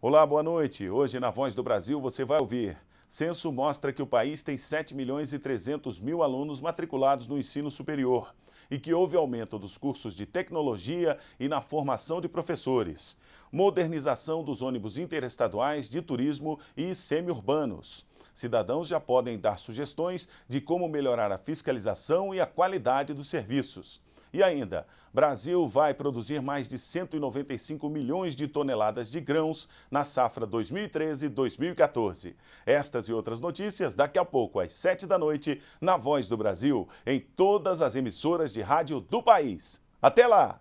Olá, boa noite. Hoje na Voz do Brasil você vai ouvir. Censo mostra que o país tem 7 milhões e 300 mil alunos matriculados no ensino superior e que houve aumento dos cursos de tecnologia e na formação de professores. Modernização dos ônibus interestaduais de turismo e semiurbanos. Cidadãos já podem dar sugestões de como melhorar a fiscalização e a qualidade dos serviços. E ainda, Brasil vai produzir mais de 195 milhões de toneladas de grãos na safra 2013-2014. Estas e outras notícias daqui a pouco, às 7 da noite, na Voz do Brasil, em todas as emissoras de rádio do país. Até lá!